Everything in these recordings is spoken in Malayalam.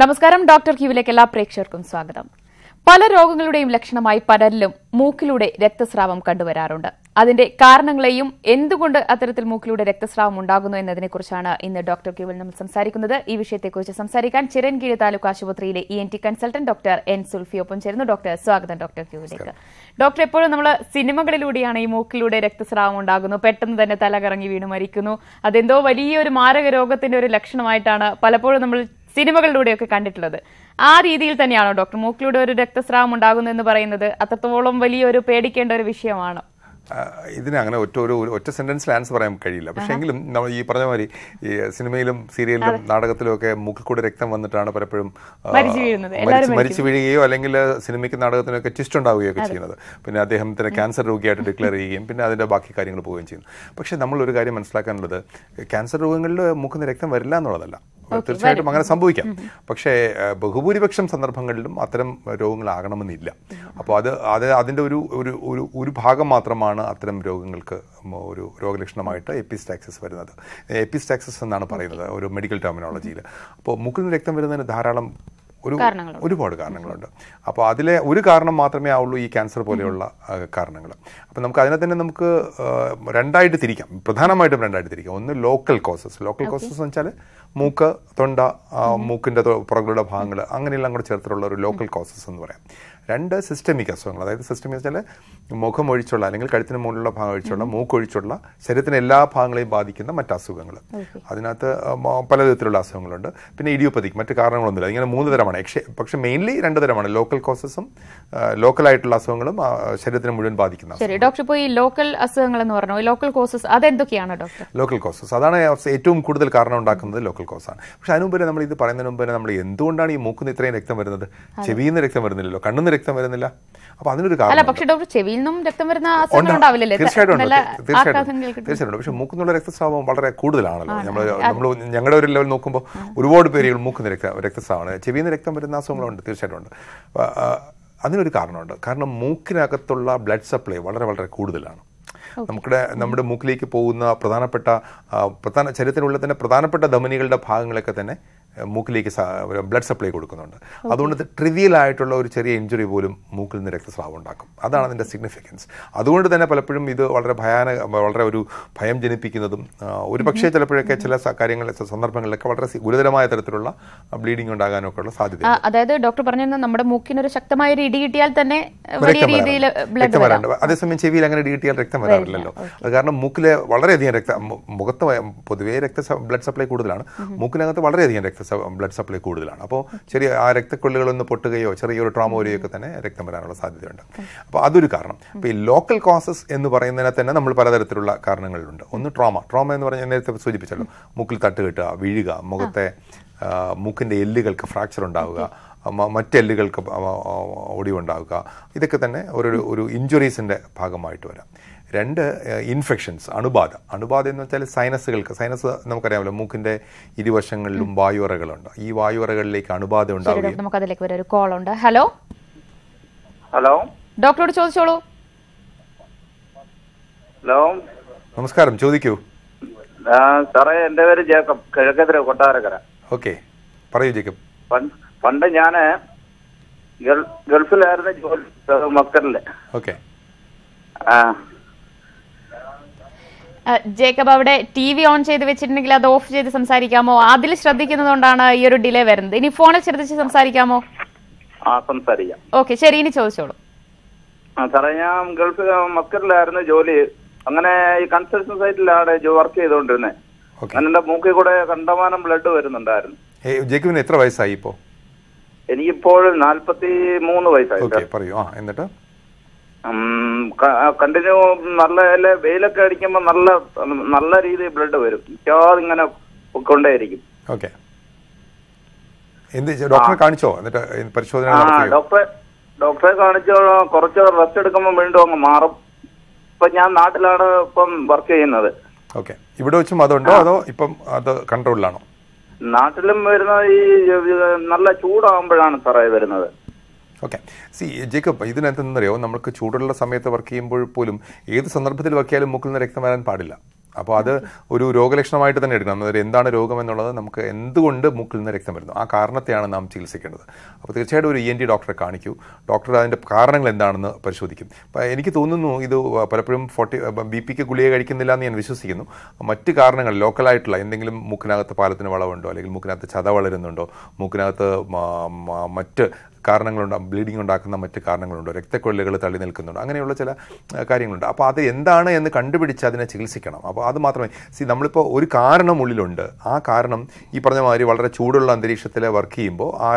നമസ്കാരം ഡോക്ടർ ക്യൂവിലേക്ക് എല്ലാ പ്രേക്ഷകർക്കും സ്വാഗതം പല രോഗങ്ങളുടെയും ലക്ഷണമായി പലരിലും മൂക്കിലൂടെ രക്തസ്രാവം കണ്ടുവരാറുണ്ട് അതിന്റെ കാരണങ്ങളെയും എന്തുകൊണ്ട് അത്തരത്തിൽ മൂക്കിലൂടെ രക്തസ്രാവം ഉണ്ടാകുന്നു എന്നതിനെക്കുറിച്ചാണ് ഇന്ന് ഡോക്ടർ ക്യൂവിൽ നമ്മൾ സംസാരിക്കുന്നത് ഈ വിഷയത്തെക്കുറിച്ച് സംസാരിക്കാൻ ചിരൻകീഴ് താലൂക്ക് ആശുപത്രിയിലെ E N T consultant doctor N Sulfi ഒപ്പം ചേരുന്നു ഡോക്ടർ സ്വാഗതം ഡോക്ടർ ക്യൂവിലേക്ക് ഡോക്ടർ എപ്പോഴും നമ്മൾ സിനിമകളിലൂടെയാണ് ഈ മൂക്കിലൂടെ രക്തസ്രാവം ഉണ്ടാകുന്നു പെട്ടെന്ന് തന്നെ തല കറങ്ങി വീണ് മരിക്കുന്നു അതെന്തോ വലിയൊരു മാരക രോഗത്തിന്റെ ഒരു ലക്ഷണമായിട്ടാണ് പലപ്പോഴും നമ്മൾ സിനിമകളിലൂടെയൊക്കെ കണ്ടിട്ടുള്ളത് ആ രീതിയിൽ തന്നെയാണോ ഡോക്ടർ മൂക്കിലൂടെ ഒരു രക്തസ്രാവം എന്ന് പറയുന്നത് അത്രത്തോളം വലിയൊരു പേടിക്കേണ്ട ഒരു വിഷയമാണ് ഇതിനെ അങ്ങനെ ഒറ്റ ഒരു ഒറ്റ സെന്റൻസിൽ ആൻസർ പറയാൻ കഴിയില്ല പക്ഷേ എങ്കിലും ഈ പറഞ്ഞ മാതിരി ഈ സിനിമയിലും സീരിയലിലും നാടകത്തിലും ഒക്കെ കൂടെ രക്തം വന്നിട്ടാണ് പലപ്പോഴും മരിച്ചു വീഴുകയോ അല്ലെങ്കിൽ സിനിമയ്ക്ക് നാടകത്തിനൊക്കെ ട്വിസ്റ്റ് ഉണ്ടാവുകയൊക്കെ ചെയ്യുന്നത് പിന്നെ അദ്ദേഹത്തിന് ക്യാൻസർ രോഗിയായിട്ട് ഡിക്ലെയർ ചെയ്യുകയും പിന്നെ അതിൻ്റെ ബാക്കി കാര്യങ്ങൾ പോവുകയും ചെയ്യുന്നു പക്ഷേ നമ്മൾ ഒരു കാര്യം മനസ്സിലാക്കാനുള്ളത് ക്യാൻസർ രോഗങ്ങളിൽ നിന്ന് രക്തം വരില്ല എന്നുള്ളതല്ല തീർച്ചയായിട്ടും അങ്ങനെ സംഭവിക്കാം പക്ഷേ ബഹുഭൂരിപക്ഷം സന്ദർഭങ്ങളിലും അത്തരം രോഗങ്ങളാകണമെന്നില്ല അപ്പോൾ അത് അത് അതിൻ്റെ ഒരു ഒരു ഒരു ഭാഗം മാത്രമാണ് അത്തരം രോഗങ്ങൾക്ക് ഒരു രോഗലക്ഷണമായിട്ട് എപ്പിസ്റ്റാക്സിസ് വരുന്നത് എപ്പിസ്റ്റാക്സിസ് എന്നാണ് പറയുന്നത് ഒരു മെഡിക്കൽ ടെർമിനോളജിയിൽ അപ്പോൾ മുക്കിൽ നിന്ന് രക്തം വരുന്നതിന് ധാരാളം ഒരു ഒരുപാട് കാരണങ്ങളുണ്ട് അപ്പോൾ അതിലെ ഒരു കാരണം മാത്രമേ ആവുള്ളൂ ഈ ക്യാൻസർ പോലെയുള്ള കാരണങ്ങൾ അപ്പോൾ നമുക്ക് അതിനെ തന്നെ നമുക്ക് രണ്ടായിട്ട് തിരിക്കാം പ്രധാനമായിട്ടും രണ്ടായിട്ട് തിരിക്കാം ഒന്ന് ലോക്കൽ കോസസ് ലോക്കൽ കോസസ് എന്ന് വെച്ചാൽ മൂക്ക് തൊണ്ട മൂക്കിൻ്റെ പുറകളുടെ ഭാഗങ്ങൾ അങ്ങനെയെല്ലാം കൂടെ ചേർത്തിട്ടുള്ള ഒരു ലോക്കൽ കോസസ് എന്ന് പറയാം രണ്ട് സിസ്റ്റമിക് അസുഖങ്ങൾ അതായത് സിസ്റ്റമിക് വെച്ചാൽ മുഖം ഒഴിച്ചുള്ള അല്ലെങ്കിൽ കഴുത്തിന് മുകളിലുള്ള ഭാഗം ഒഴിച്ചുള്ള മൂക്കൊഴിച്ചുള്ള ശരീരത്തിൻ്റെ എല്ലാ ഭാഗങ്ങളെയും ബാധിക്കുന്ന മറ്റ് അസുഖങ്ങൾ അതിനകത്ത് പല അസുഖങ്ങളുണ്ട് പിന്നെ ഇഡിയോപ്പതിക്ക് മറ്റു കാരണങ്ങളൊന്നുമില്ല ഇങ്ങനെ മൂന്ന് തരമാണ് പക്ഷെ മെയിൻലി രണ്ട് തരമാണ് ലോക്കൽ കോസസും ലോക്കലായിട്ടുള്ള അസുഖങ്ങളും ശരീരത്തിന് മുഴുവൻ ബാധിക്കുന്ന ശരി ഡോക്ടർ ഈ ലോക്കൽ അസുഖങ്ങൾ എന്ന് പറഞ്ഞു ലോക്കൽ കോസസ് അതെന്തൊക്കെയാണ് ഡോക്ടർ ലോക്കൽ കോസസ് അതാണ് ഏറ്റവും കൂടുതൽ കാരണം ഉണ്ടാക്കുന്നത് ലോക്കൽ കോസാണ് പക്ഷെ അതിനുമുമ്പ് നമ്മൾ ഇത് പറയുന്നതിന് മുമ്പ് നമ്മൾ എന്തുകൊണ്ടാണ് ഈ മൂക്കുന്ന ഇത്രയും രക്തം വരുന്നത് ചെവിയിൽ നിന്ന് രക്തം വരുന്നില്ലല്ലോ കണ്ണുന്ന് രക്തം വരുന്നില്ല അപ്പൊ അതിനൊരു കാരണം പക്ഷേ ഡോക്ടർ ചെവിയിൽ നിന്നും രക്തം വരുന്ന തീർച്ചയായിട്ടും പക്ഷെ മൂക്കുന്നുള്ള രക്തസ്രാവം വളരെ കൂടുതലാണല്ലോ നമ്മൾ നമ്മൾ ഞങ്ങളുടെ ഒരു ലെവൽ നോക്കുമ്പോൾ ഒരുപാട് പേരുകൾ മൂക്കുന്ന രക്ത രക്തസ്രാവമാണ് ചെവിയിൽ നിന്ന് രക്തം വരുന്ന അസുഖങ്ങളുണ്ട് തീർച്ചയായിട്ടും ഉണ്ട് അതിനൊരു കാരണമുണ്ട് കാരണം മൂക്കിനകത്തുള്ള ബ്ലഡ് സപ്ലൈ വളരെ വളരെ കൂടുതലാണ് നമ്മുടെ നമ്മുടെ മൂക്കിലേക്ക് പോകുന്ന പ്രധാനപ്പെട്ട പ്രധാന ശരീരത്തിനുള്ള തന്നെ പ്രധാനപ്പെട്ട ധമനികളുടെ ഭാഗങ്ങളൊക്കെ തന്നെ മൂക്കിലേക്ക് ബ്ലഡ് സപ്ലൈ കൊടുക്കുന്നുണ്ട് അതുകൊണ്ട് ട്രിവിയലായിട്ടുള്ള ഒരു ചെറിയ ഇഞ്ചുറി പോലും മൂക്കിൽ നിന്ന് രക്തസ്രാവം ഉണ്ടാക്കും അതാണ് അതിൻ്റെ സിഗ്നിഫിക്കൻസ് അതുകൊണ്ട് തന്നെ പലപ്പോഴും ഇത് വളരെ ഭയാനക വളരെ ഒരു ഭയം ജനിപ്പിക്കുന്നതും ഒരു പക്ഷേ ചിലപ്പോഴൊക്കെ ചില കാര്യങ്ങളിൽ സന്ദർഭങ്ങളിലൊക്കെ വളരെ ഗുരുതരമായ തരത്തിലുള്ള ബ്ലീഡിംഗ് ഉണ്ടാകാനൊക്കെ ഉള്ള സാധ്യത അതായത് ഡോക്ടർ പറഞ്ഞിരുന്ന നമ്മുടെ മൂക്കിനൊരു ശക്തമായ ഒരു ഇടി കിട്ടിയാൽ തന്നെ വലിയ രീതിയിൽ ബ്ലഡ് അതേസമയം ചെവിയിൽ അങ്ങനെ ഇടി കിട്ടിയാൽ രക്തം വരാറില്ലല്ലോ അത് കാരണം മൂക്കിലെ വളരെയധികം രക്ത മുഖത്ത് പൊതുവേ രക്ത ബ്ലഡ് സപ്ലൈ കൂടുതലാണ് മൂക്കിനകത്ത് വളരെയധികം രക്ത രക്ത ബ്ലഡ് സപ്ലൈ കൂടുതലാണ് അപ്പോൾ ചെറിയ ആ രക്തക്കൊള്ളികളൊന്ന് പൊട്ടുകയോ ചെറിയൊരു ട്രോമ ഒക്കെ തന്നെ രക്തം വരാനുള്ള സാധ്യതയുണ്ട് അപ്പോൾ അതൊരു കാരണം അപ്പോൾ ഈ ലോക്കൽ കോസസ് എന്ന് പറയുന്നതിനെ തന്നെ നമ്മൾ പലതരത്തിലുള്ള കാരണങ്ങളിലുണ്ട് ഒന്ന് ട്രോമ ട്രോമ എന്ന് പറഞ്ഞാൽ നേരത്തെ സൂചിപ്പിച്ചല്ലോ മൂക്കിൽ തട്ട് കിട്ടുക വീഴുക മുഖത്തെ മൂക്കിൻ്റെ എല്ലുകൾക്ക് ഫ്രാക്ചർ ഉണ്ടാവുക മറ്റെല്ലുകൾക്ക് ഒടിവുണ്ടാവുക ഇതൊക്കെ തന്നെ ഒരു ഒരു ഇഞ്ചുറീസിൻ്റെ ഭാഗമായിട്ട് വരാം രണ്ട് ഇൻഫെക്ഷൻസ് അണുബാധ അണുബാധ എന്ന് വെച്ചാൽ സൈനസുകൾക്ക് സൈനസ് നമുക്കറിയാമല്ലോ മൂക്കിൻ്റെ ഇരുവശങ്ങളിലും വായുറകളുണ്ട് ഈ വായുറകളിലേക്ക് അണുബാധ ഉണ്ടാവും നമുക്ക് അതിലേക്ക് വരെ ഒരു കോൾ ഉണ്ട് ഹലോ ഹലോ ഡോക്ടറോട് ചോദിച്ചോളൂ ഹലോ നമസ്കാരം ചോദിക്കൂ സാറേ എൻ്റെ പേര് ജേക്കബ് കിഴക്കതിര കൊട്ടാരക്കര ഓക്കെ പറയൂ ജേക്കബ് പണ്ട് ഞാൻ ഗൾഫിലായിരുന്നു ജോലി ഓക്കെ ആ ജേക്കബ് അവിടെ ടി വി ഓൺ ചെയ്ത് വെച്ചിട്ടുണ്ടെങ്കിൽ അത് ഓഫ് ചെയ്ത് സംസാരിക്കാമോ അതിൽ ശ്രദ്ധിക്കുന്നതുകൊണ്ടാണ് ഈ ഒരു ഡിലേ വരുന്നത് ഇനി ഫോണിൽ ശ്രദ്ധിച്ച് സംസാരിക്കാമോ ഓക്കെ ശരി ഇനി ചോദിച്ചോളൂ സാറേ ഞാൻ ഗൾഫ് മക്കറിലായിരുന്നു ജോലി അങ്ങനെ ഈ കൺസ്ട്രക്ഷൻ സൈറ്റിലാണ് വർക്ക് ചെയ്തുകൊണ്ടിരുന്നത് അങ്ങനെ മൂക്കിൽ കൂടെ കണ്ടമാനം ബ്ലഡ് വരുന്നുണ്ടായിരുന്നു ജേക്കബിന് എത്ര വയസ്സായി ഇപ്പോ എനിക്കിപ്പോഴും നാല്പത്തി മൂന്ന് വയസ്സായി പറയൂ എന്നിട്ട് കണ്ടിന്യൂ നല്ല വെയിലൊക്കെ അടിക്കുമ്പോൾ നല്ല നല്ല രീതിയിൽ ബ്ലഡ് വരും മിക്കവാറും ഇങ്ങനെ കൊണ്ടേയിരിക്കും ഓക്കെ എന്ത് ഡോക്ടറെ കാണിച്ചോ എന്നിട്ട് പരിശോധന ഡോക്ടറെ ഡോക്ടറെ കാണിച്ചോ കുറച്ച് റെസ്റ്റ് എടുക്കുമ്പോൾ വീണ്ടും അങ്ങ് മാറും ഇപ്പൊ ഞാൻ നാട്ടിലാണ് ഇപ്പം വർക്ക് ചെയ്യുന്നത് ഓക്കെ ഇവിടെ വെച്ചും അതുണ്ടോ അതോ ഇപ്പം അത് കൺട്രോളിലാണോ നാട്ടിലും വരുന്ന ഈ നല്ല ചൂടാകുമ്പോഴാണ് സാറേ വരുന്നത് ഓക്കെ സി ജേക്കബ് ഇതിനകത്ത് നിന്നറിയോ നമുക്ക് ചൂടുള്ള സമയത്ത് വർക്ക് ചെയ്യുമ്പോൾ പോലും ഏത് സന്ദർഭത്തിൽ വർക്ക് ചെയ്യാലും മൂക്കിൽ നിന്ന് രക്തം വരാൻ പാടില്ല അപ്പോൾ അത് ഒരു രോഗലക്ഷണമായിട്ട് തന്നെ എടുക്കണം അതായത് എന്താണ് രോഗം എന്നുള്ളത് നമുക്ക് എന്തുകൊണ്ട് മൂക്കിൽ നിന്ന് രക്തം വരുന്നു ആ കാരണത്തെയാണ് നാം ചികിത്സിക്കേണ്ടത് അപ്പോൾ തീർച്ചയായിട്ടും ഒരു ഇ എൻ ടി ഡോക്ടറെ കാണിക്കൂ ഡോക്ടർ അതിൻ്റെ കാരണങ്ങൾ എന്താണെന്ന് പരിശോധിക്കും അപ്പോൾ എനിക്ക് തോന്നുന്നു ഇത് പലപ്പോഴും ഫോർട്ടി ബി പിക്ക് ഗുളിക കഴിക്കുന്നില്ല എന്ന് ഞാൻ വിശ്വസിക്കുന്നു മറ്റ് കാരണങ്ങൾ ലോക്കലായിട്ടുള്ള എന്തെങ്കിലും മൂക്കിനകത്ത് പാലത്തിന് വളവുണ്ടോ അല്ലെങ്കിൽ മൂക്കിനകത്ത് ചത വളരുന്നുണ്ടോ മൂക്കിനകത്ത് മറ്റ് കാരണങ്ങളുണ്ടാകും ബ്ലീഡിംഗ് ഉണ്ടാക്കുന്ന മറ്റ് കാരണങ്ങളുണ്ട് രക്തക്കൊള്ളികൾ തള്ളി നിൽക്കുന്നുണ്ട് അങ്ങനെയുള്ള ചില കാര്യങ്ങളുണ്ട് അപ്പോൾ അത് എന്താണ് എന്ന് കണ്ടുപിടിച്ച് അതിനെ ചികിത്സിക്കണം അപ്പോൾ അത് മാത്രമേ സി നമ്മളിപ്പോൾ ഒരു കാരണം ഉള്ളിലുണ്ട് ആ കാരണം ഈ പറഞ്ഞ മാതിരി വളരെ ചൂടുള്ള അന്തരീക്ഷത്തിൽ വർക്ക് ചെയ്യുമ്പോൾ ആ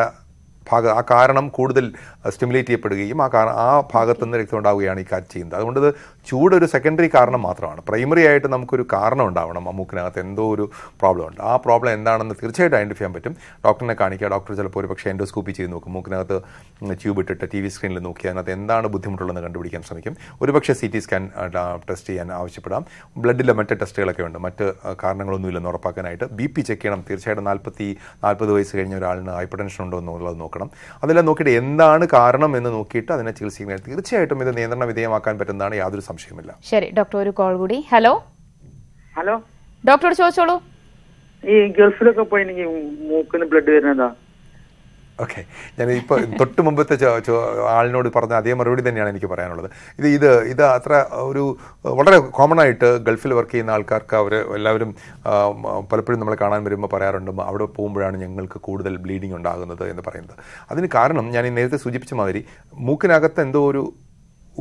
ഭാഗ ആ കാരണം കൂടുതൽ സ്റ്റിമുലേറ്റ് ചെയ്യപ്പെടുകയും ആ കാരണം ആ ഭാഗത്തുനിന്ന് രക്തം ഉണ്ടാവുകയാണ് ഈ കാറ്റ് ചെയ്യുന്നത് അതുകൊണ്ട് ചൂടൊരു സെക്കൻഡറി കാരണം മാത്രമാണ് പ്രൈമറി ആയിട്ട് നമുക്കൊരു കാരണം ഉണ്ടാവണം മമ്മൂക്കിനകത്ത് എന്തോ ഒരു പ്രോബ്ലം ഉണ്ട് ആ പ്രോബ്ലം എന്താണെന്ന് തീർച്ചയായിട്ടും ഐഡൻറ്റിഫൈ ചെയ്യാൻ പറ്റും ഡോക്ടറിനെ കാണിക്കുക ഡോക്ടർ ചിലപ്പോൾ ഒരു പക്ഷേ എൻഡോസ്കോപ്പി ചെയ്ത് നോക്കും മൂക്കിനകത്ത് ട്യൂബ് ഇട്ടിട്ട് ടി വി സ്ക്രീനിൽ നോക്കി അതിനകത്ത് എന്താണ് ബുദ്ധിമുട്ടുള്ളതെന്ന് കണ്ടുപിടിക്കാൻ ശ്രമിക്കും ഒരു പക്ഷേ സി ടി സ്കാൻ ടെസ്റ്റ് ചെയ്യാൻ ആവശ്യപ്പെടാം ബ്ലഡിലെ മറ്റ് ടെസ്റ്റുകളൊക്കെ ഉണ്ട് മറ്റ് കാരണങ്ങളൊന്നുമില്ലെന്ന് ഉറപ്പാക്കാനായിട്ട് ബി പി ചെക്ക് ചെയ്യണം തീർച്ചയായിട്ടും നാൽപ്പത്തി നാൽപ്പത് വയസ്സ് കഴിഞ്ഞ ഒരാളിന് ഹൈപ്പർ ടെൻഷൻ ഉണ്ടോ എന്നുള്ളത് നോക്കണം അതെല്ലാം നോക്കിയിട്ട് എന്താണ് കാരണം എന്ന് നോക്കിയിട്ട് അതിനെ ചികിത്സിക്കുന്നത് തീർച്ചയായിട്ടും ഇത് നിയന്ത്രണ വിധേയമാക്കാൻ പറ്റുന്നതാണ് യാതൊരു സംശയമില്ല ശരി ഡോക്ടർ ഒരു കോൾ കൂടി ഹലോ ഹലോ ഡോക്ടർ ചോദിച്ചോളൂ ഈ ഗൾഫിലൊക്കെ പോയി മൂക്കിന് ബ്ലഡ് വരുന്നതാ ഓക്കെ ഞാൻ ഇപ്പോൾ തൊട്ട് മുമ്പത്തെ ആളിനോട് പറഞ്ഞ അതേ മറുപടി തന്നെയാണ് എനിക്ക് പറയാനുള്ളത് ഇത് ഇത് ഇത് അത്ര ഒരു വളരെ കോമൺ ആയിട്ട് ഗൾഫിൽ വർക്ക് ചെയ്യുന്ന ആൾക്കാർക്ക് അവർ എല്ലാവരും പലപ്പോഴും നമ്മളെ കാണാൻ വരുമ്പോൾ പറയാറുണ്ട് അവിടെ പോകുമ്പോഴാണ് ഞങ്ങൾക്ക് കൂടുതൽ ബ്ലീഡിംഗ് ഉണ്ടാകുന്നത് എന്ന് പറയുന്നത് അതിന് കാരണം ഞാൻ നേരത്തെ സൂചിപ്പിച്ച മാതിരി മൂക്കിനകത്ത് എന്തോ ഒരു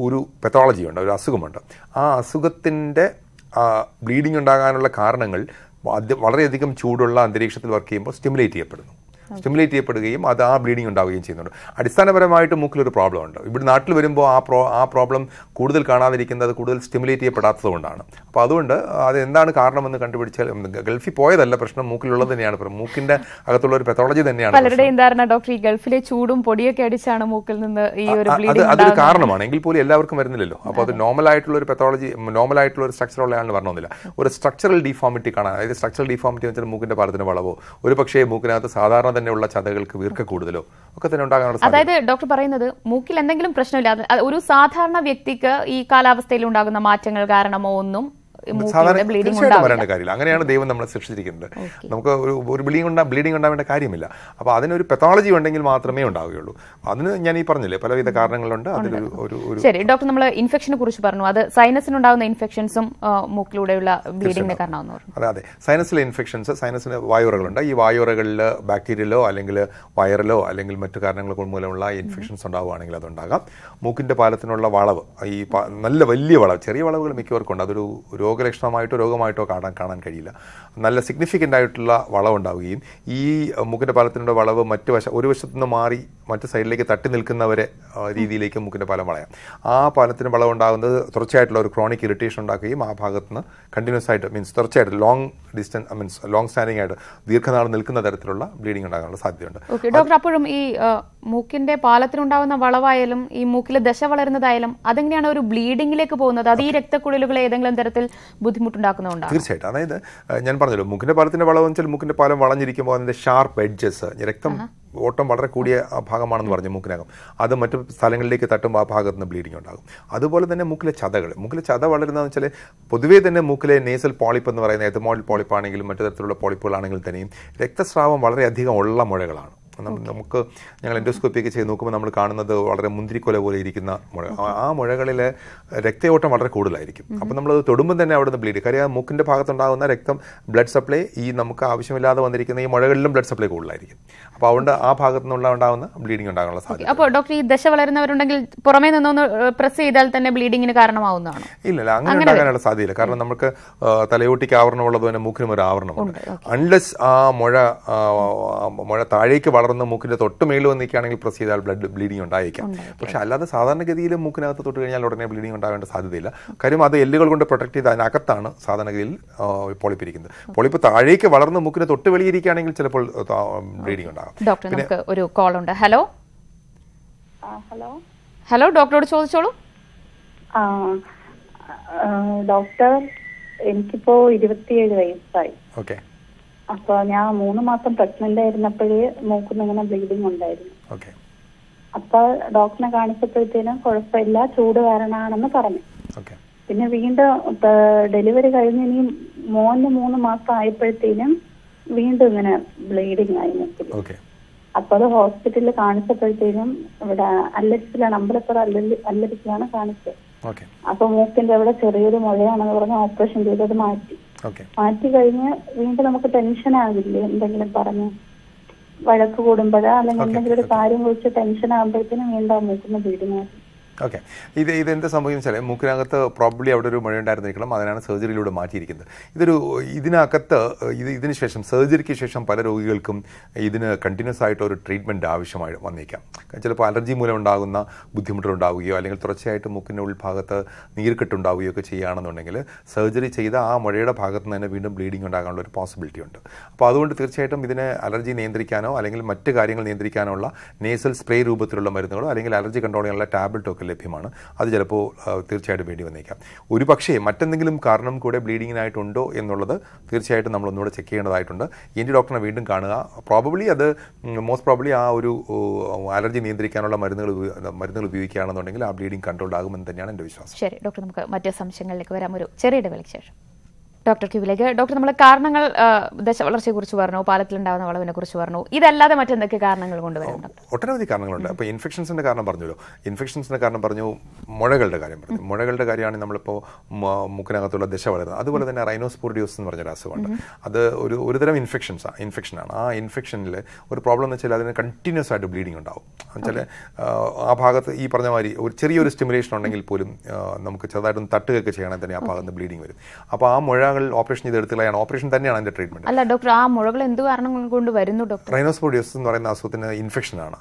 ഒരു പെത്തോളജിയുണ്ട് ഒരു അസുഖമുണ്ട് ആ അസുഖത്തിൻ്റെ ബ്ലീഡിംഗ് ഉണ്ടാകാനുള്ള കാരണങ്ങൾ വളരെയധികം ചൂടുള്ള അന്തരീക്ഷത്തിൽ വർക്ക് ചെയ്യുമ്പോൾ സ്റ്റിമുലേറ്റ് ചെയ്യപ്പെടുന്നു സ്റ്റിമുലേറ്റ് ചെയ്യപ്പെടുകയും അത് ആ ബ്ലീഡിംഗ് ഉണ്ടാവുകയും ചെയ്യുന്നുണ്ട് അടിസ്ഥാനപരമായിട്ട് മൂക്കിലൊരു പ്രോബ്ലം ഉണ്ട് ഇവിടെ നാട്ടിൽ വരുമ്പോൾ ആ പ്രോ ആ പ്രോബ്ലം കൂടുതൽ കാണാതിരിക്കുന്നത് കൂടുതൽ സ്റ്റിമുലേറ്റ് ചെയ്യപ്പെടാത്തതുകൊണ്ടാണ് അപ്പോൾ അതുകൊണ്ട് അത് എന്താണ് കാരണമെന്ന് കണ്ടുപിടിച്ചാൽ ഗൾഫിൽ പോയതല്ല പ്രശ്നം മൂക്കിലുള്ളത് തന്നെയാണ് മൂക്കിന്റെ അകത്തുള്ള ഒരു പെത്തോളജി തന്നെയാണ് പലരുടെയും ധാരണ ഡോക്ടർ ഈ ഗൾഫിലെ ചൂടും പൊടിയൊക്കെ അടിച്ചാണ് മൂക്കിൽ നിന്ന് ഈ ഒരു അത് അതൊരു കാരണമാണ് എങ്കിൽ പോലും എല്ലാവർക്കും വരുന്നില്ലല്ലോ അപ്പോൾ അത് നോർമൽ ആയിട്ടുള്ള ഒരു പെത്തോളജി നോർമൽ ആയിട്ടുള്ള ഒരു സ്ട്രക്ചർ ഉള്ളതാണ് പറഞ്ഞൊന്നുമില്ല ഒരു സ്ട്രക്ചറൽ ഡിഫോമിറ്റി കാണാൻ അതായത് സ്ട്രക്ചറൽ ഡിഫോമിറ്റി എന്ന് വെച്ചാൽ മൂക്കിന്റെ പാലത്തിന് വളവോ ഒരു പക്ഷേ മൂക്കിനകത്ത് സാധാരണ തന്നെയുള്ള ചതകൾക്ക് വീർക്ക കൂടുതലോ ഒക്കെ തന്നെ ഉണ്ടാകാനുള്ള അതായത് ഡോക്ടർ പറയുന്നത് മൂക്കിൽ എന്തെങ്കിലും പ്രശ്നമില്ല ഒരു സാധാരണ വ്യക്തിക്ക് ഈ കാലാവസ്ഥയിൽ ഉണ്ടാകുന്ന മാറ്റങ്ങൾ കാരണമോ ഒന്നും വരേണ്ട കാര്യമില്ല അങ്ങനെയാണ് ദൈവം നമ്മളെ സൃഷ്ടിച്ചിരിക്കുന്നത് നമുക്ക് ഒരു ഒരു ബ്ലീഡിംഗ് ഉണ്ടാ ബ്ലീഡിംഗ് ഉണ്ടാവേണ്ട കാര്യമില്ല അപ്പോൾ അതിനൊരു പെത്തോളജി ഉണ്ടെങ്കിൽ മാത്രമേ ഉണ്ടാവുകയുള്ളൂ അതിന് ഞാൻ ഈ പറഞ്ഞില്ലേ പലവിധ കാരണങ്ങളുണ്ട് ഒരു ശരി ഡോക്ടർ നമ്മൾ ഇൻഫെക്ഷനെ കുറിച്ച് പറഞ്ഞു അത് സൈനസിനുണ്ടാവുന്ന ഇൻഫെക്ഷൻസും മൂക്കിലൂടെയുള്ള ബ്ലീഡിംഗിന് കാരണമാകുന്നു അതെ അതെ സൈനസിലെ ഇൻഫെക്ഷൻസ് സൈനസിന് വായുറകളുണ്ട് ഈ വായുറകളിൽ ബാക്ടീരിയലോ അല്ലെങ്കിൽ വൈറലോ അല്ലെങ്കിൽ മറ്റു കാരണങ്ങൾ മൂലമുള്ള ഇൻഫെക്ഷൻസ് ഉണ്ടാവുകയാണെങ്കിൽ അതുണ്ടാകാം മൂക്കിന്റെ പാലത്തിനുള്ള വളവ് ഈ നല്ല വലിയ വളവ് ചെറിയ വളവുകൾ മിക്കവർക്കുണ്ട് അതൊരു രോഗ രോഗലക്ഷണമായിട്ടോ രോഗമായിട്ടോ കാണാൻ കാണാൻ കഴിയില്ല നല്ല സിഗ്നിഫിക്കൻ്റ് ആയിട്ടുള്ള വളവുണ്ടാവുകയും ഈ മുഖിൻ്റെ പാലത്തിൻ്റെ വളവ് മറ്റു വശം ഒരു വശത്തു നിന്ന് മാറി മറ്റു സൈഡിലേക്ക് തട്ടി നിൽക്കുന്നവരെ രീതിയിലേക്ക് മൂക്കിൻ്റെ പാലം വളയാം ആ പാലത്തിന് വളം ഉണ്ടാകുന്നത് തുടർച്ചയായിട്ടുള്ള ഒരു ക്രോണിക് ഇറിറ്റേഷൻ ഉണ്ടാക്കുകയും ആ ഭാഗത്ത് നിന്ന് കണ്ടിന്യൂസ് ആയിട്ട് മീൻസ് തുടർച്ചയായിട്ട് long distance means long standing ആയിട്ട് ദീർഘനാൾ നിൽക്കുന്ന തരത്തിലുള്ള ബ്ലീഡിംഗ് ഉണ്ടാകാനുള്ള സാധ്യതയുണ്ട് ഡോക്ടർ അപ്പോഴും ഈ മൂക്കിന്റെ പാലത്തിനുണ്ടാകുന്ന വളവായാലും ഈ മൂക്കിലെ ദശ വളരുന്നതായാലും അതെങ്ങനെയാണ് ഒരു ബ്ലീഡിംഗിലേക്ക് പോകുന്നത് അത് ഈ രക്തക്കുഴലുകളെ ഏതെങ്കിലും തരത്തിൽ ബുദ്ധിമുട്ടുണ്ടാക്കുന്നുണ്ട് തീർച്ചയായിട്ടും അതായത് ഞാൻ പറഞ്ഞല്ലോ മൂക്കിന്റെ പാലത്തിന്റെ വളവെന്ന് വെച്ചാൽ മൂക്കിന്റെ പാലം വളഞ്ഞിരിക്കുമ്പോൾ അതിന്റെ ഷാർപ്പ് എഡ്ജസ് രക്തം ഓട്ടം വളരെ കൂടിയ ഭാഗമാണെന്ന് പറഞ്ഞു മൂക്കിനകം അത് മറ്റു സ്ഥലങ്ങളിലേക്ക് തട്ടുമ്പോൾ ആ ഭാഗത്ത് നിന്ന് ബ്ലീഡിംഗ് ഉണ്ടാകും അതുപോലെ തന്നെ മൂക്കിലെ ചതകൾ മൂക്കിലെ ചത വളരുന്നതെന്ന് വെച്ചാൽ പൊതുവേ തന്നെ മൂക്കിലെ നേസൽ പോളിപ്പ് എന്ന് പറയുന്ന മോഡൽ പോളിപ്പാണെങ്കിലും മറ്റു തരത്തിലുള്ള പോളിപ്പുകളാണെങ്കിലും തന്നെയും രക്തസ്രാവം വളരെയധികം ഉള്ള മുഴകളാണ് നമുക്ക് ഞങ്ങൾ എൻഡോസ്കോപ്പി ഒക്കെ ചെയ്ത് നോക്കുമ്പോൾ നമ്മൾ കാണുന്നത് വളരെ മുന്തിരിക്കൊല പോലെ ഇരിക്കുന്ന മുഴ ആ മുഴകളിൽ രക്തയോട്ടം വളരെ കൂടുതലായിരിക്കും അപ്പം നമ്മൾ തൊടുമ്പോൾ തന്നെ അവിടുന്ന് ബ്ലീഡ് കാര്യം ആ മൂക്കിൻ്റെ ഭാഗത്തുണ്ടാകുന്ന രക്തം ബ്ലഡ് സപ്ലൈ ഈ നമുക്ക് ആവശ്യമില്ലാതെ വന്നിരിക്കുന്ന ഈ മുഴകളിലും ബ്ലഡ് സപ്ലൈ കൂടുതലായിരിക്കും അപ്പോൾ അതുകൊണ്ട് ആ ഭാഗത്തു നിന്നുള്ള ഉണ്ടാകുന്ന ബ്ലീഡിംഗ് ഉണ്ടാകാനുള്ള സാധ്യത അപ്പോൾ ഡോക്ടർ ഈ ദശ വളരുന്നവരുണ്ടെങ്കിൽ പുറമേ നിന്നൊന്ന് പ്രസ് ചെയ്താൽ തന്നെ ബ്ലീഡിങ്ങിന് കാരണമാവുന്നതാണ് ഇല്ല ഇല്ല അങ്ങനെ ഉണ്ടാകാനുള്ള സാധ്യതയില്ല കാരണം നമുക്ക് തലയോട്ടിക്ക് ആവരണമുള്ളത് തന്നെ മൂക്കിനും ഒരു ആവരണമുണ്ട് അൺലെസ് ആ മുഴ മുഴ താഴേക്ക് വളരെ പടർന്ന് മൂക്കിന്റെ തൊട്ട് മേളിൽ വന്നിരിക്കുകയാണെങ്കിൽ പ്രസ് ചെയ്താൽ ബ്ലഡ് ബ്ലീഡിംഗ് ഉണ്ടായേക്കാം പക്ഷെ അല്ലാതെ സാധാരണഗതിയിൽ മൂക്കിനകത്ത് തൊട്ട് കഴിഞ്ഞാൽ ഉടനെ ബ്ലീഡിംഗ് ഉണ്ടാകേണ്ട സാധ്യതയില്ല കാര്യം അത് എല്ലുകൾ കൊണ്ട് പ്രൊട്ടക്ട് ചെയ്ത് അതിനകത്താണ് സാധാരണഗതിയിൽ പൊളിപ്പിരിക്കുന്നത് പൊളിപ്പ് താഴേക്ക് വളർന്ന് മൂക്കിന് തൊട്ട് വെളിയിരിക്കുകയാണെങ്കിൽ ചിലപ്പോൾ ബ്ലീഡിംഗ് ഉണ്ടാകും ഡോക്ടർ നമുക്ക് ഒരു കോൾ ഉണ്ട് ഹലോ ഹലോ ഹലോ ഡോക്ടറോട് ചോദിച്ചോളൂ ഡോക്ടർ എനിക്കിപ്പോ ഇരുപത്തിയേഴ് വയസ്സായി അപ്പൊ ഞാൻ മൂന്ന് മാസം പ്രഗ്നന്റ് ആയിരുന്നപ്പോഴേ മൂക്കുന്ന ഇങ്ങനെ ബ്ലീഡിങ് ഉണ്ടായിരുന്നു അപ്പൊ ഡോക്ടറിനെ കാണിച്ചപ്പോഴത്തേനും കുഴപ്പമില്ല ചൂട് കാരണമാണെന്ന് പറഞ്ഞു പിന്നെ വീണ്ടും ഡെലിവറി കഴിഞ്ഞ് ഇനി മോന് മൂന്ന് മാസം ആയപ്പോഴത്തേനും വീണ്ടും ഇങ്ങനെ ബ്ലീഡിങ് ആയി അപ്പൊ അത് ഹോസ്പിറ്റലിൽ കാണിച്ചപ്പോഴത്തേനും ഇവിടെ അല്ലരിച്ചിലാണ് അമ്പലപ്പുറ അല്ലരിച്ചിലാണ് കാണിച്ചത് അപ്പൊ മൂക്കിന്റെ അവിടെ ചെറിയൊരു മുഴയാണെന്ന് പറഞ്ഞ ഓപ്പറേഷൻ ചെയ്തത് മാറ്റി മാറ്റി കഴിഞ്ഞ് വീണ്ടും നമുക്ക് ടെൻഷൻ ആവില്ലേ എന്തെങ്കിലും പറഞ്ഞു വഴക്ക് കൂടുമ്പോഴാ അല്ലെങ്കിൽ എന്തെങ്കിലും ഒരു കാര്യം കുറിച്ച് ടെൻഷൻ ആകുമ്പോഴത്തേനും വീണ്ടും ആ മൂക്കുന്ന വീട് മാറി ഓക്കെ ഇത് ഇത് എന്താ സംഭവിക്കുന്നത് വെച്ചാൽ മൂക്കിനകത്ത് പ്രോബ്ലി അവിടെ ഒരു മഴ ഉണ്ടായിരുന്നിരിക്കണം അതിനാണ് സർജറിയിലൂടെ മാറ്റിയിരിക്കുന്നത് ഇതൊരു ഇതിനകത്ത് ഇത് ഇതിന് ശേഷം സർജറിക്ക് ശേഷം പല രോഗികൾക്കും ഇതിന് കണ്ടിന്യൂസ് ആയിട്ട് ഒരു ട്രീറ്റ്മെൻറ്റ് ആവശ്യമായി വന്നേക്കാം ചിലപ്പോൾ അലർജി മൂലം ഉണ്ടാകുന്ന ബുദ്ധിമുട്ടുകളുണ്ടാവുകയോ അല്ലെങ്കിൽ തുടർച്ചയായിട്ട് മൂക്കിൻ്റെ ഉൾഭാഗത്ത് നീർക്കെട്ടുണ്ടാവുകയോ ഒക്കെ ചെയ്യുകയാണെന്നുണ്ടെങ്കിൽ സർജറി ചെയ്ത ആ മഴയുടെ ഭാഗത്ത് നിന്ന് തന്നെ വീണ്ടും ബ്ലീഡിംഗ് ഉണ്ടാകാനുള്ള ഒരു പോസിബിലിറ്റി ഉണ്ട് അപ്പോൾ അതുകൊണ്ട് തീർച്ചയായിട്ടും ഇതിനെ അലർജി നിയന്ത്രിക്കാനോ അല്ലെങ്കിൽ മറ്റ് കാര്യങ്ങൾ നിയന്ത്രിക്കാനോ ഉള്ള നേസൽ സ്പ്രേ രൂപത്തിലുള്ള മരുന്നുകളോ അല്ലെങ്കിൽ അലർജി കൺട്രോൾ ചെയ്യാനുള്ള ടാബ്ലറ്റോ ലഭ്യമാണ് അത് ചിലപ്പോൾ തീർച്ചയായിട്ടും വേണ്ടി വന്നേക്കാം ഒരു പക്ഷേ മറ്റെന്തെങ്കിലും കാരണം കൂടെ ബ്ലീഡിങ്ങിനായിട്ടുണ്ടോ എന്നുള്ളത് തീർച്ചയായിട്ടും നമ്മൾ ചെക്ക് ചെയ്യേണ്ടതായിട്ടുണ്ട് എൻ്റെ ഡോക്ടറിനെ വീണ്ടും കാണുക പ്രോബബ്ലി അത് മോസ്റ്റ് പ്രോബ്ലി ആ ഒരു അലർജി നിയന്ത്രിക്കാനുള്ള മരുന്നുകൾ മരുന്നുകൾ ഉപയോഗിക്കുകയാണെന്നുണ്ടെങ്കിൽ ആ ബ്ലീഡിങ് കൺട്രോൾ ആകുമെന്ന് തന്നെയാണ് എൻ്റെ വിശ്വാസം ശരി ഡോക്ടർ നമുക്ക് മറ്റു സംശയങ്ങളിലേക്ക് വരാം ഒരു ചെറിയ ഇടവേളയ്ക്ക് ശേഷം ഡോക്ടർ ക്യൂവിലേക്ക് ഡോക്ടർ നമ്മൾ കാരണങ്ങൾ കുറിച്ച് പറഞ്ഞു പാലത്തിലുണ്ടാകുന്ന വളവിനെ കുറിച്ച് പറഞ്ഞു ഇതല്ലാതെ മറ്റെന്തൊക്കെ കാരണങ്ങൾ കൊണ്ടുവരുന്നുണ്ട് ഒട്ടനവധി കാരണങ്ങളുണ്ട് അപ്പോൾ ഇൻഫെക്ഷൻസിൻ്റെ കാരണം പറഞ്ഞല്ലോ ഇൻഫെക്ഷൻസിൻ്റെ കാരണം പറഞ്ഞു മുഴകളുടെ കാര്യം പറഞ്ഞു മുഴകളുടെ കാര്യമാണ് നമ്മളിപ്പോൾ മുക്കിനകത്തുള്ള ദശ വളരുന്നത് അതുപോലെ തന്നെ റൈനോസ്പോർഡിയോസ് എന്ന് പറഞ്ഞൊരു അസുഖമുണ്ട് അത് ഒരു ഒരുതരം ഇൻഫെക്ഷൻസ് ഇൻഫെക്ഷനാണ് ആ ഇൻഫെക്ഷനിൽ ഒരു പ്രോബ്ലം എന്ന് വെച്ചാൽ അതിന് കണ്ടിന്യൂസ് ആയിട്ട് ബ്ലീഡിങ് ഉണ്ടാവും എന്നുവെച്ചാൽ ആ ഭാഗത്ത് ഈ പറഞ്ഞ മാതിരി ഒരു ചെറിയൊരു സ്റ്റിമുലേഷൻ ഉണ്ടെങ്കിൽ പോലും നമുക്ക് ചെറുതായിട്ടൊന്ന് തട്ടുകയൊക്കെ ചെയ്യണമെങ്കിൽ തന്നെ ആ ഭാഗത്ത് ബ്ലീഡിങ് വരും അപ്പോൾ ആ മുഴ മുഴകൾ ഓപ്പറേഷൻ ചെയ്ത് എടുത്തുകളാണ് ഓപ്പറേഷൻ തന്നെയാണ് അതിന്റെ ട്രീറ്റ്മെന്റ് അല്ല ഡോക്ടർ ആ മുഴകൾ എന്ത് കാരണം കൊണ്ട് വരുന്നു ഡോക്ടർ റൈനോസ്പോഡിയോസ് എന്ന് പറയുന്ന അസുഖത്തിന് ഇൻഫെക്ഷൻ ആണ്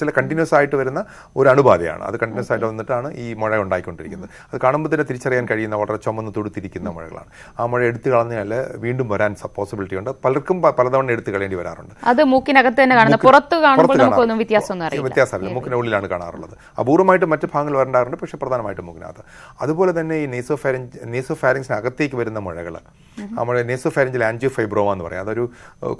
ചില കണ്ടിന്യൂസ് ആയിട്ട് വരുന്ന ഒരു അണുബാധയാണ് അത് കണ്ടിന്യൂസ് ആയിട്ട് വന്നിട്ടാണ് ഈ മുഴ ഉണ്ടായിക്കൊണ്ടിരിക്കുന്നത് അത് കാണുമ്പോൾ തന്നെ തിരിച്ചറിയാൻ കഴിയുന്ന വളരെ ചുമന്ന് തുടുത്തിരിക്കുന്ന മുഴകളാണ് ആ മുഴ എടുത്തു കളഞ്ഞാൽ വീണ്ടും വരാൻ പോസിബിലിറ്റി ഉണ്ട് പലർക്കും പലതവണ എടുത്തു കളയേണ്ടി വരാറുണ്ട് അത് മൂക്കിനകത്ത് തന്നെ കാണുന്നത് പുറത്ത് കാണുമ്പോൾ നമുക്കൊന്നും വ്യത്യാസമൊന്നും വ്യത്യാസമില്ല മൂക്കിന് ഉള്ളിലാണ് കാണാറുള്ളത് അപൂർവമായിട്ട് മറ്റ് ഭാഗങ്ങൾ വരണ്ടാറുണ്ട് പക്ഷേ പ്രധാനമായിട്ടും മൂക്കിനകത്ത് അതുപോലെ തന്നെ ഈ നേസോ ഫാരിങ് നേസോ അകത്തേക്ക് വരുന്ന മഴകള് നമ്മുടെ നെസോഫാരിഞ്ചൽ ആൻജിയോ ഫൈബ്രോമ എന്ന് പറയും അതൊരു